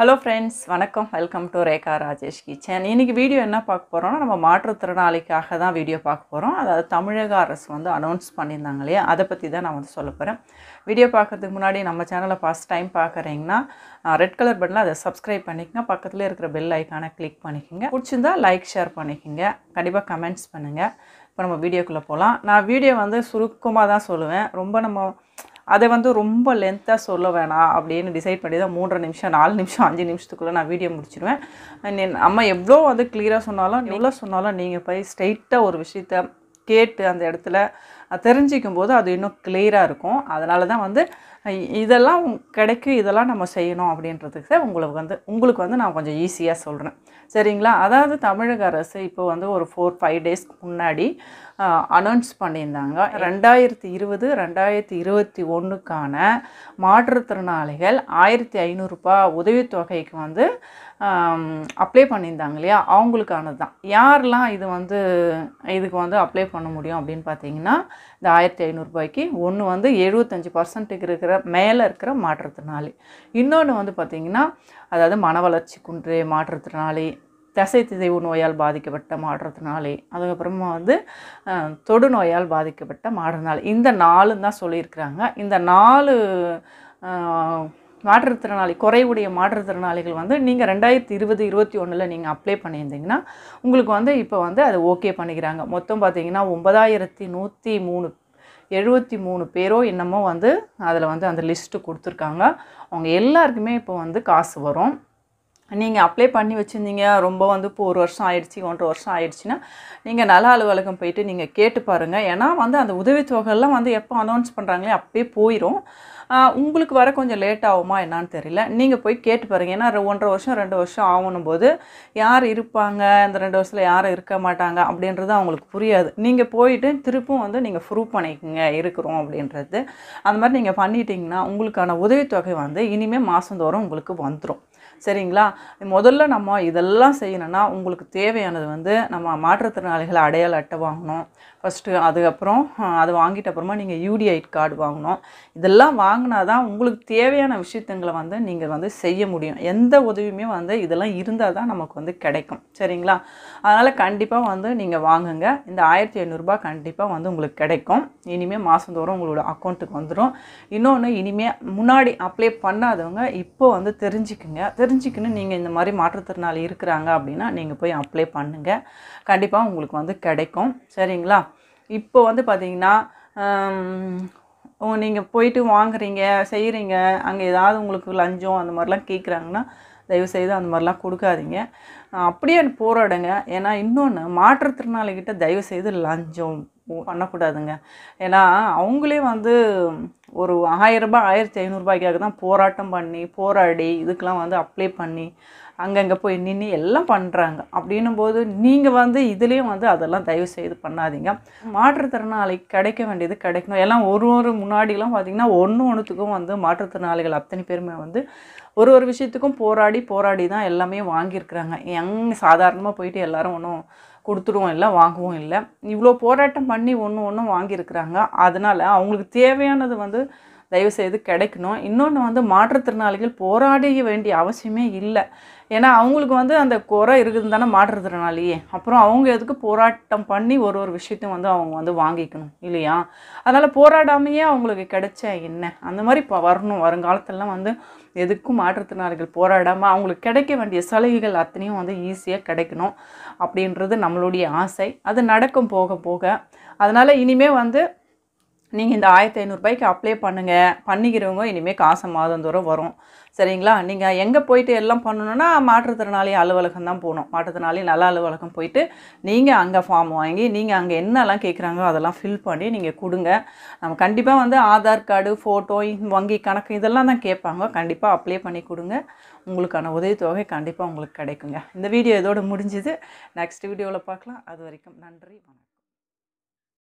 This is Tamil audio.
ஹலோ ஃப்ரெண்ட்ஸ் வணக்கம் welcome to Rekha Rajesh kitchen இன்றைக்கி வீடியோ என்ன பார்க்க போகிறோம்னா நம்ம மாற்றுத்திறனாளிக்காக தான் வீடியோ பார்க்க போகிறோம் அதாவது தமிழக அரசு வந்து அனௌன்ஸ் பண்ணியிருந்தாங்க இல்லையா அதை பற்றி தான் நான் வந்து சொல்ல போகிறேன் வீடியோ பார்க்குறதுக்கு முன்னாடி நம்ம சேனலை ஃபஸ்ட் டைம் பார்க்குறீங்கன்னா ரெட் கலர் பட்டனில் அதை சப்ஸ்கிரைப் பண்ணிக்கோங்க பக்கத்தில் இருக்கிற பெல் ஐக்கானை கிளிக் பண்ணிக்கோங்க பிடிச்சிருந்தா லைக் ஷேர் பண்ணிக்கோங்க கண்டிப்பாக கமெண்ட்ஸ் பண்ணுங்கள் இப்போ நம்ம வீடியோக்குள்ளே போகலாம் நான் வீடியோ வந்து சுருக்கமாக தான் சொல்லுவேன் ரொம்ப நம்ம அதை வந்து ரொம்ப லென்த்தாக சொல்ல வேணாம் அப்படின்னு டிசைட் பண்ணி தான் மூன்றரை நிமிஷம் நாலு நிமிஷம் அஞ்சு நிமிஷத்துக்குள்ளே நான் வீடியோ முடிச்சிடுவேன் நம்ம எவ்வளோ வந்து கிளியராக சொன்னாலும் எவ்வளோ சொன்னாலும் நீங்கள் போய் ஸ்ட்ரைட்டாக ஒரு விஷயத்த கேட்டு அந்த இடத்துல தெரிஞ்சிக்கும் போது அது இன்னும் கிளியராக இருக்கும் அதனால தான் வந்து இதெல்லாம் கிடைக்கும் இதெல்லாம் நம்ம செய்யணும் அப்படின்றதுக்கு உங்களுக்கு வந்து உங்களுக்கு வந்து நான் கொஞ்சம் ஈஸியாக சொல்கிறேன் சரிங்களா அதாவது தமிழக அரசு இப்போ வந்து ஒரு ஃபோர் ஃபைவ் டேஸ்க்கு முன்னாடி அனௌன்ஸ் பண்ணியிருந்தாங்க ரெண்டாயிரத்தி இருபது ரெண்டாயிரத்தி இருபத்தி ஒன்றுக்கான மாற்றுத்திறனாளிகள் ஆயிரத்தி ஐநூறுரூபா உதவித்தொகைக்கு வந்து அப்ளை பண்ணியிருந்தாங்க இல்லையா அவங்களுக்கானது தான் யாரெல்லாம் இது வந்து இதுக்கு வந்து அப்ளை பண்ண முடியும் அப்படின்னு பார்த்தீங்கன்னா இந்த ஆயிரத்தி ஐநூறுரூபாய்க்கு ஒன்று வந்து எழுபத்தஞ்சி பர்சன்ட்டுக்கு இருக்கிற மேலே இருக்கிற மாற்றுத்திறனாளி இன்னொன்று வந்து பார்த்திங்கன்னா அதாவது மன வளர்ச்சி குன்று மாற்றுத்திறனாளி தசை திசைவு நோயால் பாதிக்கப்பட்ட மாற்றுத்திறனாளி அதுக்கப்புறமா வந்து தொடு நோயால் பாதிக்கப்பட்ட மாற்றுத்திறனாளி இந்த நாலுன்னு தான் சொல்லியிருக்கிறாங்க இந்த நாலு மாற்றுத்திறனாளி குறைவுடைய மாற்றுத்திறனாளிகள் வந்து நீங்கள் ரெண்டாயிரத்தி இருபது இருபத்தி ஒன்றில் நீங்கள் அப்ளை பண்ணியிருந்தீங்கன்னா உங்களுக்கு வந்து இப்போ வந்து அதை ஓகே பண்ணிக்கிறாங்க மொத்தம் பார்த்தீங்கன்னா ஒன்பதாயிரத்தி நூற்றி மூணு எழுபத்தி மூணு பேரோ என்னமோ வந்து அதில் வந்து அந்த லிஸ்ட்டு கொடுத்துருக்காங்க அவங்க எல்லாருக்குமே இப்போ வந்து காசு வரும் நீங்கள் அப்ளை பண்ணி வச்சுருந்தீங்க ரொம்ப வந்து இப்போ ஒரு வருஷம் ஆயிடுச்சு ஒன்றரை வருஷம் ஆயிடுச்சுன்னா நீங்கள் நல அலுவலகம் போயிட்டு நீங்கள் கேட்டு பாருங்கள் ஏன்னா வந்து அந்த உதவித்தொகைலாம் வந்து எப்போ அனௌன்ஸ் பண்ணுறாங்களே அப்பயே போயிடும் உங்களுக்கு வர கொஞ்சம் லேட் ஆகுமா என்னான்னு தெரியல நீங்கள் போய் கேட்டு பாருங்கள் ஏன்னா ஒன்றரை வருஷம் ரெண்டு வருஷம் ஆகணும் போது யார் இருப்பாங்க இந்த ரெண்டு வருஷத்தில் யாரும் இருக்க மாட்டாங்க அப்படின்றது அவங்களுக்கு புரியாது நீங்கள் போயிட்டு திருப்பும் வந்து நீங்கள் ப்ரூவ் பண்ணிக்கோங்க இருக்கிறோம் அப்படின்றது அந்த மாதிரி நீங்கள் பண்ணிட்டீங்கன்னா உங்களுக்கான உதவித்தொகை வந்து இனிமேல் மாதந்தோறும் உங்களுக்கு வந்துடும் சரிங்களா முதல்ல நம்ம இதெல்லாம் செய்யணும்னா உங்களுக்கு தேவையானது வந்து நம்ம மாற்றுத்திறனாளிகளை அடையாள அட்டை வாங்கணும் ஃபஸ்ட்டு அதுக்கப்புறம் அது வாங்கிட்ட அப்புறமா நீங்கள் யூடிஐட் கார்டு வாங்கணும் இதெல்லாம் வாங்கினா தான் உங்களுக்கு தேவையான விஷயத்துங்களை வந்து நீங்கள் வந்து செய்ய முடியும் எந்த உதவியுமே வந்து இதெல்லாம் இருந்தால் தான் நமக்கு வந்து கிடைக்கும் சரிங்களா அதனால் கண்டிப்பாக வந்து நீங்கள் வாங்குங்க இந்த ஆயிரத்தி ஐநூறுரூபா கண்டிப்பாக வந்து உங்களுக்கு கிடைக்கும் இனிமேல் மாதந்தோறும் உங்களோட அக்கௌண்ட்டுக்கு வந்துடும் இன்னொன்று இனிமேல் முன்னாடி அப்ளை பண்ணாதவங்க இப்போ வந்து தெரிஞ்சுக்குங்க தெரிஞ்சுக்கணும் நீங்கள் இந்த மாதிரி மாற்றுத்திறனாளி இருக்கிறாங்க அப்படின்னா நீங்கள் போய் அப்ளை பண்ணுங்கள் கண்டிப்பாக உங்களுக்கு வந்து கிடைக்கும் சரிங்களா இப்போ வந்து பார்த்திங்கன்னா நீங்கள் போயிட்டு வாங்குறீங்க செய்கிறீங்க அங்கே ஏதாவது உங்களுக்கு லஞ்சம் அந்த மாதிரிலாம் கேட்குறாங்கன்னா தயவுசெய்து அந்த மாதிரிலாம் கொடுக்காதீங்க அப்படியே போராடுங்க ஏன்னா இன்னொன்று மாற்றுத்திறனாளிகிட்ட தயவுசெய்து லஞ்சம் பண்ணக்கூடாதுங்க ஏன்னா அவங்களே வந்து ஒரு ஆயிரரூபா ஆயிரத்தி ஐநூறுரூபாய்க்காக தான் போராட்டம் பண்ணி போராடி இதுக்கெலாம் வந்து அப்ளை பண்ணி அங்கங்கே போய் நின்று எல்லாம் பண்ணுறாங்க அப்படின்னும் போது நீங்கள் வந்து இதுலேயும் வந்து அதெல்லாம் தயவு செய்து பண்ணாதீங்க மாற்றுத்திறனாளி கிடைக்க வேண்டியது கிடைக்கணும் எல்லாம் ஒரு ஒரு முன்னாடிலாம் பார்த்திங்கன்னா ஒன்று ஒன்றுத்துக்கும் வந்து மாற்றுத்திறனாளிகள் அத்தனை பேருமே வந்து ஒரு ஒரு விஷயத்துக்கும் போராடி போராடி தான் எல்லாமே வாங்கியிருக்கிறாங்க எங் சாதாரணமாக போயிட்டு எல்லோரும் ஒன்றும் கொடுத்துடுவோம் இல்லை வாங்குவோம் இல்லை இவ்வளோ போராட்டம் பண்ணி ஒன்று ஒன்றும் வாங்கியிருக்கிறாங்க அதனால் அவங்களுக்கு தேவையானது வந்து தயவுசெய்து கிடைக்கணும் இன்னொன்று வந்து மாற்றுத்திறனாளிகள் போராடிய வேண்டிய அவசியமே இல்லை ஏன்னா அவங்களுக்கு வந்து அந்த குறை இருக்குதுன்னு தானே மாற்றுத்திறனாளியே அப்புறம் அவங்க எதுக்கு போராட்டம் பண்ணி ஒரு ஒரு விஷயத்தையும் வந்து அவங்க வந்து வாங்கிக்கணும் இல்லையா அதனால் போராடாமையே அவங்களுக்கு கிடைச்ச என்ன அந்த மாதிரி இப்போ வரணும் வருங்காலத்திலலாம் வந்து எதுக்கும் மாற்றுத்திறனாளிகள் போராடாமல் அவங்களுக்கு கிடைக்க வேண்டிய சலுகைகள் அத்தனையும் வந்து ஈஸியாக கிடைக்கணும் அப்படின்றது நம்மளுடைய ஆசை அது நடக்கும் போக போக அதனால் இனிமேல் வந்து நீங்கள் இந்த ஆயிரத்தி ஐநூறுரூபாய்க்கு அப்ளை பண்ணுங்கள் பண்ணிக்கிறவங்க இனிமேல் காசு மாதந்தோறும் வரும் சரிங்களா நீங்கள் எங்கே போயிட்டு எல்லாம் பண்ணணுன்னா மாற்றுத்திறனாளி அலுவலகம் தான் போகணும் மாற்றுத்திறனாளி நல்ல அலுவலகம் போயிட்டு நீங்கள் அங்கே ஃபார்ம் வாங்கி நீங்கள் அங்கே என்னெல்லாம் கேட்குறாங்களோ அதெல்லாம் ஃபில் பண்ணி நீங்கள் கொடுங்க நம்ம கண்டிப்பாக வந்து ஆதார் கார்டு ஃபோட்டோ வங்கி கணக்கு இதெல்லாம் தான் கேட்பாங்க கண்டிப்பாக அப்ளை பண்ணி கொடுங்க உங்களுக்கான உதவித்தொகை கண்டிப்பாக உங்களுக்கு கிடைக்குங்க இந்த வீடியோ இதோடு முடிஞ்சுது நெக்ஸ்ட் வீடியோவில் பார்க்கலாம் அது வரைக்கும் நன்றி வணக்கம்